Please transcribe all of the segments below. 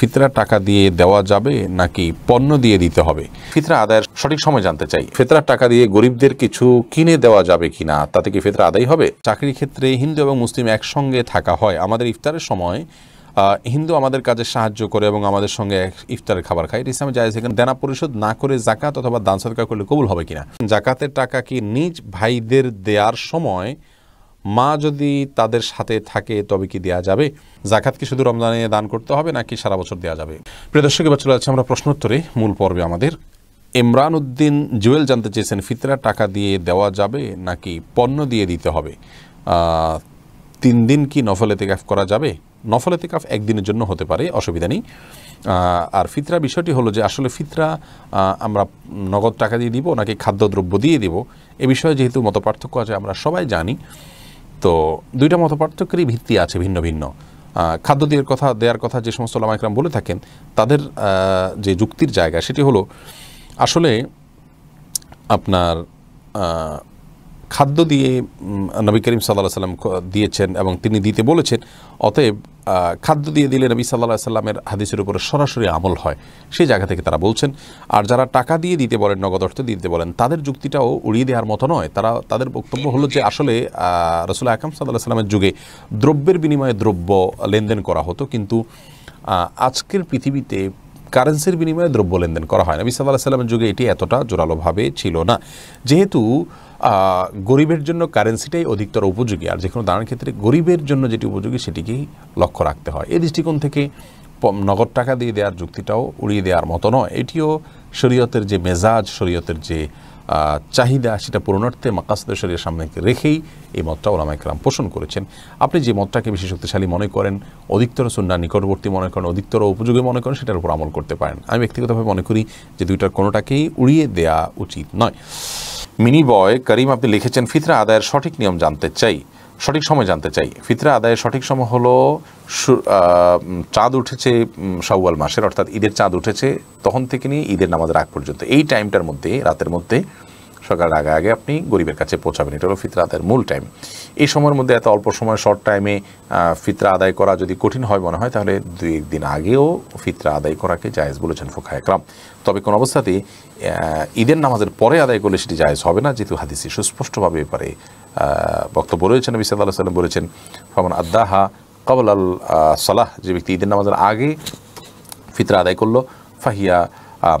ফিতরা টাকা দিয়ে দেওয়া যাবে নাকি পণ্য দিয়ে দিতে হবে ফিতরা আদায়ের সঠিক সময় জানতে চাই ফিতরা টাকা দিয়ে গরিবদের কিছু কিনে দেওয়া যাবে কিনা তাতে কি ফিতরা আদায় হবে চাকরির ক্ষেত্রে হিন্দু এবং মুসলিম একসঙ্গে থাকা হয় আমাদের ইফতারের সময় হিন্দু আমাদের কাজে সাহায্য করে এবং আমাদের সঙ্গে ইফতারের খাবার খায় ইসলামে যায় সেখানে দেনা পরিশোধ না করে জাকাত অথবা দান সরকার করলে কবুল হবে কিনা জাকাতের টাকা কি নিজ ভাইদের দেওয়ার সময় মা যদি তাদের সাথে থাকে তবে কি দেয়া যাবে জাকাত কি শুধু রমজানে দান করতে হবে নাকি সারা বছর দেওয়া যাবে প্রিয় দর্শক এবার চলে যাচ্ছে আমরা প্রশ্নোত্তরে মূল পর্বে আমাদের ইমরান উদ্দিন জুয়েল জানতে চেয়েছেন ফিতরা টাকা দিয়ে দেওয়া যাবে নাকি পণ্য দিয়ে দিতে হবে তিন দিন কি নফল কাফ করা যাবে নফল কাফ একদিনের জন্য হতে পারে অসুবিধা নেই আর ফিতরা বিষয়টি হলো যে আসলে ফিতরা আমরা নগদ টাকা দিয়ে দিব নাকি খাদ্যদ্রব্য দিয়ে দিব এ বিষয়ে যেহেতু পার্থক্য আছে আমরা সবাই জানি তো দুইটা মত পার্থক্যেরই ভিত্তি আছে ভিন্ন ভিন্ন খাদ্য দিয়ে কথা দেওয়ার কথা যে সমস্ত লামাইকরাম বলে থাকেন তাদের যে যুক্তির জায়গা সেটি হলো আসলে আপনার খাদ্য দিয়ে নবী করিম সাল্লাহ সাল্লাম দিয়েছেন এবং তিনি দিতে বলেছেন অতএব খাদ্য দিয়ে দিলে নবী সাল্লাহ সাল্লামের হাদিসের উপরে সরাসরি আমল হয় সেই জায়গা থেকে তারা বলছেন আর যারা টাকা দিয়ে দিতে বলেন নগদ অর্থ দিতে বলেন তাদের যুক্তিটাও উড়িয়ে দেওয়ার মতো নয় তারা তাদের বক্তব্য হলো যে আসলে রসুল আকাম সাল্লাহ সাল্লামের যুগে দ্রব্যের বিনিময়ে দ্রব্য লেনদেন করা হতো কিন্তু আজকের পৃথিবীতে কারেন্সির বিনিময়ে দ্রব্য লেনদেন করা হয় নবী সাল্লাহ সাল্লামের যুগে এটি এতটা জোরালোভাবে ছিল না যেহেতু গরিবের জন্য কারেন্সিটাই অধিকতর উপযোগী আর যে কোনো দানের ক্ষেত্রে গরিবের জন্য যেটি উপযোগী সেটিকেই লক্ষ্য রাখতে হয় এই দৃষ্টিকোণ থেকে নগদ টাকা দিয়ে দেওয়ার যুক্তিটাও উড়িয়ে দেওয়ার মতো নয় এটিও শরীয়তের যে মেজাজ শরীয়তের যে চাহিদা সেটা পূরণার্থে মাকাসদের শরীরের সামনে রেখেই এই মতটা ওলামা একরাম পোষণ করেছেন আপনি যে মতটাকে বেশি শক্তিশালী মনে করেন অধিকতর সুন্না নিকটবর্তী মনে করেন অধিকতর উপযোগী মনে করেন সেটার উপর আমল করতে পারেন আমি ব্যক্তিগতভাবে মনে করি যে দুইটার কোনোটাকেই উড়িয়ে দেয়া উচিত নয় মিনি বয় করিম আপনি লিখেছেন ফিতরা আদায়ের সঠিক নিয়ম জানতে চাই সঠিক সময় জানতে চাই ফিতরা আদায়ের সঠিক সময় হলো চাঁদ উঠেছে সাউয়াল মাসের অর্থাৎ ঈদের চাঁদ উঠেছে তখন থেকে নিয়ে ঈদের নামাজের আগ পর্যন্ত এই টাইমটার মধ্যে রাতের মধ্যে সকাল আগে আগে আপনি গরিবের কাছে পৌঁছাবেন এটা হলো ফিতরা আদায়ের মূল টাইম এই সময়ের মধ্যে এত অল্প সময় শর্ট টাইমে ফিতরা আদায় করা যদি কঠিন হয় মনে হয় তাহলে দুই একদিন আগেও ফিতরা আদায় করাকে জায়েজ বলেছেন ফোকা একরাম তবে কোন অবস্থাতেই ঈদের নামাজের পরে আদায় করলে সেটি জায়েজ হবে না যেহেতু হাদিসে সুস্পষ্টভাবে এপারে বক্তব্য রয়েছেন নবী আল্লাহ সাল্লাম বলেছেন ফমন আদাহা কবল আল সালাহ যে ব্যক্তি ঈদের নামাজের আগে ফিতরা আদায় করলো ফাহিয়া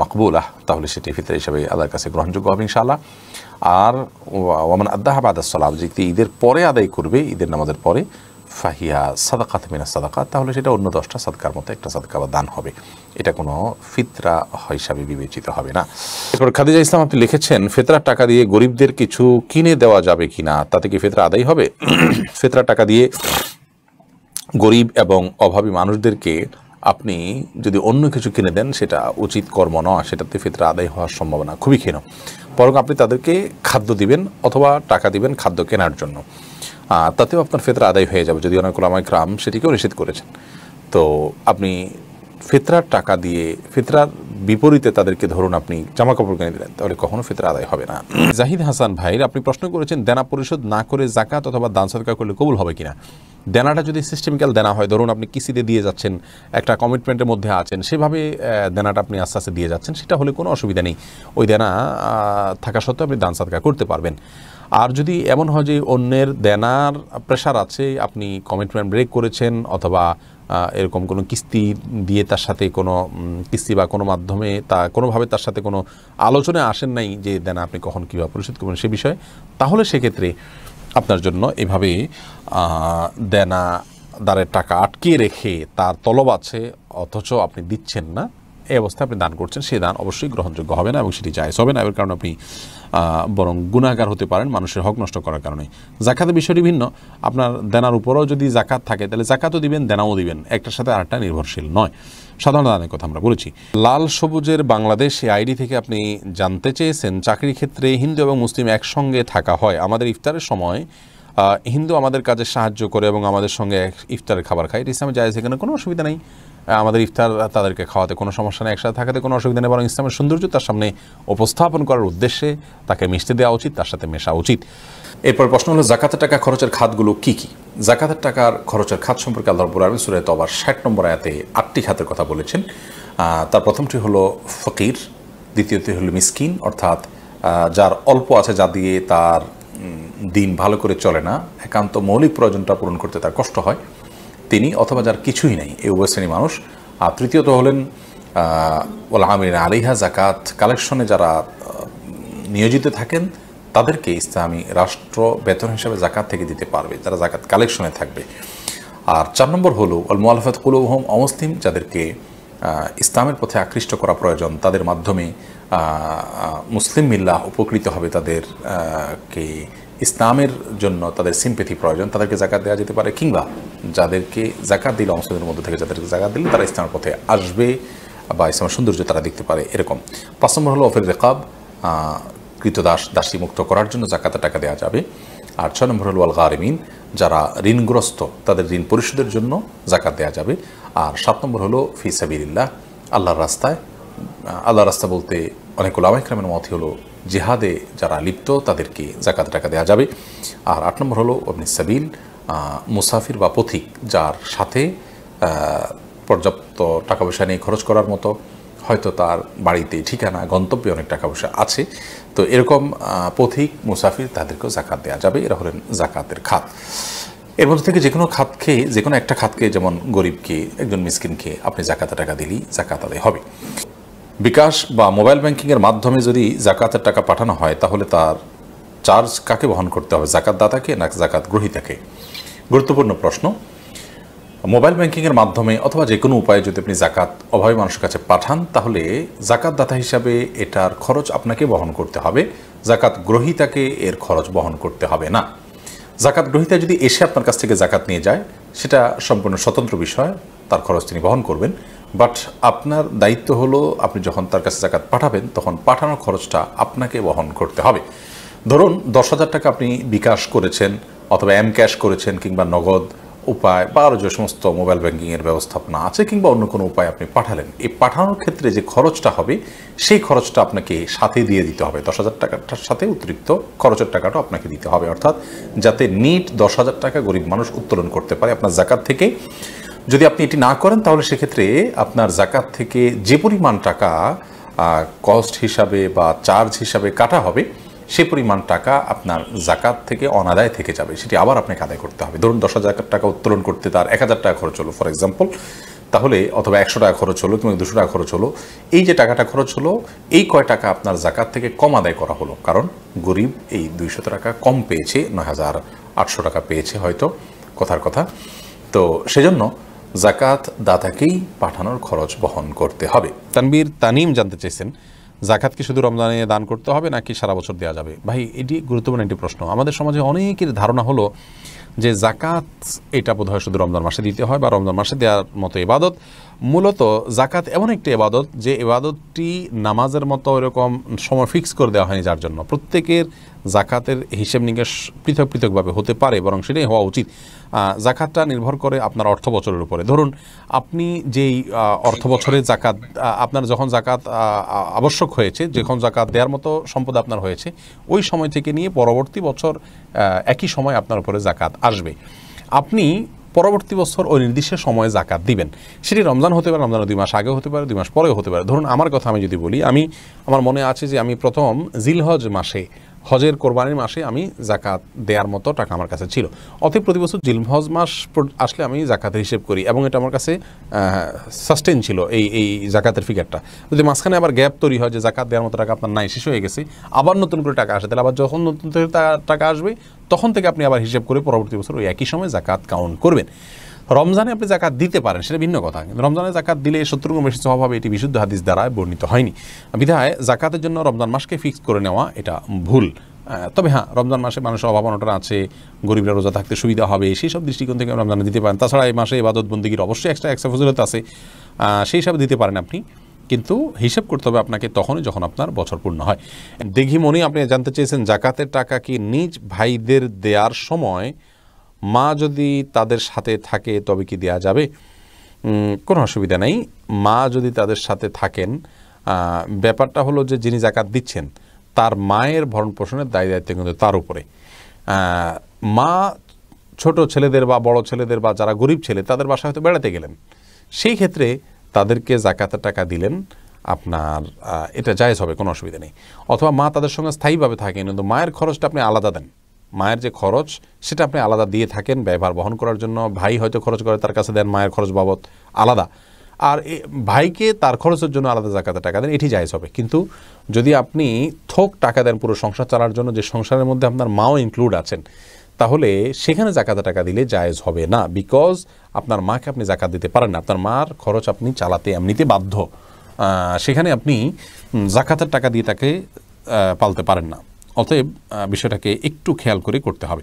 মকবুলা তাহলে সেটি ফিতরা হিসাবে আদার কাছে গ্রহণযোগ্য হবে ইনশাআল্লাহ আর ওমান আদা সালাম যে ঈদের পরে আদায় করবে ঈদের নামাজের পরে ফাহিয়া সাদাকাত মিনা সাদাকাত তাহলে সেটা অন্য দশটা সাদকার মতো একটা সাদকা বা দান হবে এটা কোনো ফিতরা হিসাবে বিবেচিত হবে না এরপর খাদিজা ইসলাম আপনি লিখেছেন ফেতরার টাকা দিয়ে গরিবদের কিছু কিনে দেওয়া যাবে কি না তাতে কি ফেতরা আদায় হবে ফেতরার টাকা দিয়ে গরিব এবং অভাবী মানুষদেরকে আপনি যদি অন্য কিছু কিনে দেন সেটা উচিত কর্ম নয় সেটাতে ফিতরা আদায় হওয়ার সম্ভাবনা খুবই ক্ষীণ বরং আপনি তাদেরকে খাদ্য দিবেন অথবা টাকা দিবেন খাদ্য কেনার জন্য তাতেও আপনার ফেতরা আদায় হয়ে যাবে যদি অনেক ওলামায় গ্রাম সেটিকেও নিষেধ করেছেন তো আপনি ফেতরার টাকা দিয়ে ফেতরার বিপরীতে তাদেরকে ধরুন আপনি জামা কাপড় কিনে দিলেন তাহলে কখনো ফেতরা আদায় হবে না জাহিদ হাসান ভাইয়ের আপনি প্রশ্ন করেছেন দেনা পরিশোধ না করে জাকাত অথবা দান সদকা করলে কবুল হবে কিনা দেনাটা যদি সিস্টেমিক্যাল দেনা হয় ধরুন আপনি কিস্তিতে দিয়ে যাচ্ছেন একটা কমিটমেন্টের মধ্যে আছেন সেভাবে দেনাটা আপনি আস্তে আস্তে দিয়ে যাচ্ছেন সেটা হলে কোনো অসুবিধা নেই ওই দেনা থাকা সত্ত্বেও আপনি দান সাদকা করতে পারবেন আর যদি এমন হয় যে অন্যের দেনার প্রেশার আছে আপনি কমিটমেন্ট ব্রেক করেছেন অথবা এরকম কোনো কিস্তি দিয়ে তার সাথে কোনো কিস্তি বা কোনো মাধ্যমে তা কোনোভাবে তার সাথে কোনো আলোচনায় আসেন নাই যে দেনা আপনি কখন কীভাবে পরিশোধ করবেন সে বিষয়ে তাহলে সেক্ষেত্রে আপনার জন্য এভাবে দেনা দারের টাকা আটকিয়ে রেখে তার তলব আছে অথচ আপনি দিচ্ছেন না এই অবস্থায় আপনি দান করছেন সেই দান অবশ্যই গ্রহণযোগ্য হবে না এবং সেটি জায়জ হবে না এর কারণে আপনি বরং গুণাগার হতে পারেন মানুষের হক নষ্ট করার কারণে জাকাতের বিষয়টি ভিন্ন আপনার দেনার উপরও যদি জাকাত থাকে তাহলে জাকাতও দিবেন দেনাও দিবেন একটার সাথে আরেকটা নির্ভরশীল নয় সাধারণ দানের কথা আমরা বলেছি লাল সবুজের বাংলাদেশ এই আইডি থেকে আপনি জানতে চেয়েছেন চাকরি ক্ষেত্রে হিন্দু এবং মুসলিম একসঙ্গে থাকা হয় আমাদের ইফতারের সময় হিন্দু আমাদের কাজে সাহায্য করে এবং আমাদের সঙ্গে ইফতারের খাবার খায় এটা ইসলামে যায় সেখানে কোনো অসুবিধা নেই আমাদের ইফতার তাদেরকে খাওয়াতে কোনো সমস্যা নেই একসাথে থাকাতে কোনো অসুবিধা নেই বরং ইসলামের সৌন্দর্য তার সামনে উপস্থাপন করার উদ্দেশ্যে তাকে মিশতে দেওয়া উচিত তার সাথে মেশা উচিত এরপর প্রশ্ন হলো জাকাতের টাকা খরচের খাতগুলো কি কি জাকাতের টাকার খরচের খাত সম্পর্কে আল্লাহ রব্বুল সুরায় ষাট নম্বর আয়াতে আটটি খাতের কথা বলেছেন তার প্রথমটি হলো ফকির দ্বিতীয়টি হলো মিসকিন অর্থাৎ যার অল্প আছে যা দিয়ে তার দিন ভালো করে চলে না একান্ত মৌলিক প্রয়োজনটা পূরণ করতে তার কষ্ট হয় তিনি অথবা যার কিছুই নেই এই উভয় শ্রেণী মানুষ আর তৃতীয়ত হলেন ওলা আমিন আলিহা জাকাত কালেকশনে যারা নিয়োজিত থাকেন তাদেরকে ইসলামী রাষ্ট্র বেতন হিসাবে জাকাত থেকে দিতে পারবে যারা জাকাত কালেকশনে থাকবে আর চার নম্বর হলো অল মোয়ালফাত কুলুবহম অমুসলিম যাদেরকে ইসলামের পথে আকৃষ্ট করা প্রয়োজন তাদের মাধ্যমে মুসলিম মিল্লা উপকৃত হবে তাদের কে ইসলামের জন্য তাদের সিম্পেথি প্রয়োজন তাদেরকে জাকাত দেওয়া যেতে পারে কিংবা যাদেরকে জাকাত দিলে অংশদের মধ্যে থেকে যাদেরকে জাকাত দিলে তারা ইসলামের পথে আসবে বা ইসলামের সৌন্দর্য তারা দেখতে পারে এরকম পাঁচ নম্বর হলো অফের রেকাব দাস দাসী মুক্ত করার জন্য জাকাতে টাকা দেওয়া যাবে আর ছয় নম্বর হল আল গারমিন যারা ঋণগ্রস্ত তাদের ঋণ পরিশোধের জন্য জাকাত দেওয়া যাবে আর সাত নম্বর হলো ফি সাবিল্লাহ আল্লাহর রাস্তায় আল্লাহর রাস্তা বলতে অনেক ওলামাইক্রামের মত হলো জেহাদে যারা লিপ্ত তাদেরকে জাকাত টাকা দেওয়া যাবে আর আট নম্বর হলো অবনি সাবিল মুসাফির বা পথিক যার সাথে পর্যাপ্ত টাকা পয়সা নিয়ে খরচ করার মতো হয়তো তার বাড়িতে ঠিকানা গন্তব্যে অনেক টাকা পয়সা আছে তো এরকম পথিক মুসাফির তাদেরকেও জাকাত দেওয়া যাবে এরা হলেন জাকাতের খাত এর মধ্যে থেকে যে কোনো খাত খেয়ে যে কোনো একটা খাতকে যেমন গরিবকে একজন মিসকিনকে আপনি জাকাতের টাকা দিলেই জাকাত আদায় হবে বিকাশ বা মোবাইল ব্যাংকিংয়ের মাধ্যমে যদি জাকাতের টাকা পাঠানো হয় তাহলে তার চার্জ কাকে বহন করতে হবে জাকাত দাতাকে না জাকাত গ্রহীতাকে গুরুত্বপূর্ণ প্রশ্ন মোবাইল ব্যাংকিংয়ের মাধ্যমে অথবা যে কোনো উপায়ে যদি আপনি জাকাত অভাবী মানুষের কাছে পাঠান তাহলে জাকাত দাতা হিসাবে এটার খরচ আপনাকে বহন করতে হবে জাকাত গ্রহীতাকে এর খরচ বহন করতে হবে না জাকাত গ্রহীতা যদি এসে আপনার কাছ থেকে জাকাত নিয়ে যায় সেটা সম্পূর্ণ স্বতন্ত্র বিষয় তার খরচ তিনি বহন করবেন বাট আপনার দায়িত্ব হলো আপনি যখন তার কাছে জাকাত পাঠাবেন তখন পাঠানোর খরচটা আপনাকে বহন করতে হবে ধরুন দশ হাজার টাকা আপনি বিকাশ করেছেন অথবা এম ক্যাশ করেছেন কিংবা নগদ উপায় বা আরও যে সমস্ত মোবাইল ব্যাঙ্কিংয়ের ব্যবস্থাপনা আছে কিংবা অন্য কোনো উপায় আপনি পাঠালেন এই পাঠানোর ক্ষেত্রে যে খরচটা হবে সেই খরচটা আপনাকে সাথে দিয়ে দিতে হবে দশ হাজার টাকাটার সাথে অতিরিক্ত খরচের টাকাটা আপনাকে দিতে হবে অর্থাৎ যাতে নিট দশ হাজার টাকা গরিব মানুষ উত্তোলন করতে পারে আপনার জাকাত থেকে যদি আপনি এটি না করেন তাহলে সেক্ষেত্রে আপনার জাকাত থেকে যে পরিমাণ টাকা কস্ট হিসাবে বা চার্জ হিসাবে কাটা হবে সে পরিমাণ টাকা আপনার জাকাত থেকে অনাদায় থেকে যাবে সেটি আবার আপনাকে আদায় করতে হবে ধরুন দশ হাজার টাকা উত্তোলন করতে তার এক হাজার টাকা খরচ হলো ফর এক্সাম্পল তাহলে অথবা একশো টাকা খরচ হলো কিংবা দুশো টাকা খরচ হলো এই যে টাকাটা খরচ হলো এই কয় টাকা আপনার জাকাত থেকে কম আদায় করা হলো কারণ গরিব এই দুইশো টাকা কম পেয়েছে নয় হাজার আটশো টাকা পেয়েছে হয়তো কথার কথা তো সেজন্য জাকাত দাতাকেই পাঠানোর খরচ বহন করতে হবে তানবীর তানিম জানতে চেয়েছেন জাকাত কি শুধু রমজানে দান করতে হবে নাকি সারা বছর দেওয়া যাবে ভাই এটি গুরুত্বপূর্ণ একটি প্রশ্ন আমাদের সমাজে অনেকের ধারণা হলো যে জাকাত এটা বোধহয় শুধু রমজান মাসে দিতে হয় বা রমজান মাসে দেওয়ার মতো ইবাদত মূলত জাকাত এমন একটি এবাদত যে এবাদতটি নামাজের মতো এরকম সময় ফিক্স করে দেওয়া হয়নি যার জন্য প্রত্যেকের জাকাতের হিসেব নিকেশ পৃথক পৃথকভাবে হতে পারে বরং সেটাই হওয়া উচিত জাকাতটা নির্ভর করে আপনার অর্থ বছরের উপরে ধরুন আপনি যেই অর্থ বছরে জাকাত আপনার যখন জাকাত আবশ্যক হয়েছে যখন জাকাত দেওয়ার মতো সম্পদ আপনার হয়েছে ওই সময় থেকে নিয়ে পরবর্তী বছর একই সময় আপনার উপরে জাকাত আসবে আপনি পরবর্তী বছর ওই নির্দিষ্ট সময়ে জাকাত দিবেন সেটি রমজান হতে পারে রমজানের দুই মাস আগেও হতে পারে দুই মাস পরেও হতে পারে ধরুন আমার কথা আমি যদি বলি আমি আমার মনে আছে যে আমি প্রথম জিলহজ মাসে হজের কোরবানির মাসে আমি জাকাত দেওয়ার মতো টাকা আমার কাছে ছিল অতএব প্রতি বছর জিলম হজ মাস আসলে আমি জাকাতের হিসেব করি এবং এটা আমার কাছে সাস্টেন ছিল এই এই জাকাতের ফিগারটা যদি মাঝখানে আবার গ্যাপ তৈরি হয় যে জাকাত দেওয়ার মতো টাকা আপনার নাই শেষ হয়ে গেছে আবার নতুন করে টাকা আসে তাহলে আবার যখন নতুন টাকা আসবে তখন থেকে আপনি আবার হিসেব করে পরবর্তী বছর ওই একই সময় জাকাত কাউন্ট করবেন রমজানে আপনি জাকাত দিতে পারেন সেটা ভিন্ন কথা কিন্তু রমজানে জাকাত দিলে শত্রুগুণ বেশি স্বভাব এটি বিশুদ্ধ হাদিস দ্বারা বর্ণিত হয়নি বিধায় জাকাতের জন্য রমজান মাসকে ফিক্স করে নেওয়া এটা ভুল তবে হ্যাঁ রমজান মাসে মানুষের অভাব অনটন আছে গরিবরা রোজা থাকতে সুবিধা হবে সেই সব দৃষ্টিকোণ থেকে রমজানে দিতে পারেন তাছাড়া এই মাসে ইবাদত বন্দীগীর অবশ্যই একটা এক্সট্রা ফজিলত আছে সেই হিসাবে দিতে পারেন আপনি কিন্তু হিসাব করতে হবে আপনাকে তখনই যখন আপনার বছর পূর্ণ হয় দেখি মনে আপনি জানতে চেয়েছেন জাকাতের টাকা কি নিজ ভাইদের দেয়ার সময় মা যদি তাদের সাথে থাকে তবে কি দেয়া যাবে কোনো অসুবিধা নেই মা যদি তাদের সাথে থাকেন ব্যাপারটা হলো যে যিনি জাকাত দিচ্ছেন তার মায়ের ভরণ পোষণের দায় দায়িত্ব কিন্তু তার উপরে মা ছোট ছেলেদের বা বড় ছেলেদের বা যারা গরিব ছেলে তাদের বাসায় হয়তো বেড়াতে গেলেন সেই ক্ষেত্রে তাদেরকে জাকাতের টাকা দিলেন আপনার এটা জায়জ হবে কোনো অসুবিধা নেই অথবা মা তাদের সঙ্গে স্থায়ীভাবে থাকেন কিন্তু মায়ের খরচটা আপনি আলাদা দেন মায়ের যে খরচ সেটা আপনি আলাদা দিয়ে থাকেন ব্যবহার বহন করার জন্য ভাই হয়তো খরচ করে তার কাছে দেন মায়ের খরচ বাবদ আলাদা আর ভাইকে তার খরচের জন্য আলাদা জাকাতে টাকা দেন এটি জায়জ হবে কিন্তু যদি আপনি থোক টাকা দেন পুরো সংসার চালার জন্য যে সংসারের মধ্যে আপনার মাও ইনক্লুড আছেন তাহলে সেখানে জাকাতে টাকা দিলে জায়েজ হবে না বিকজ আপনার মাকে আপনি জাকাত দিতে পারেন না আপনার মার খরচ আপনি চালাতে এমনিতে বাধ্য সেখানে আপনি জাকাতের টাকা দিয়ে তাকে পালতে পারেন না অতএব বিষয়টাকে একটু খেয়াল করে করতে হবে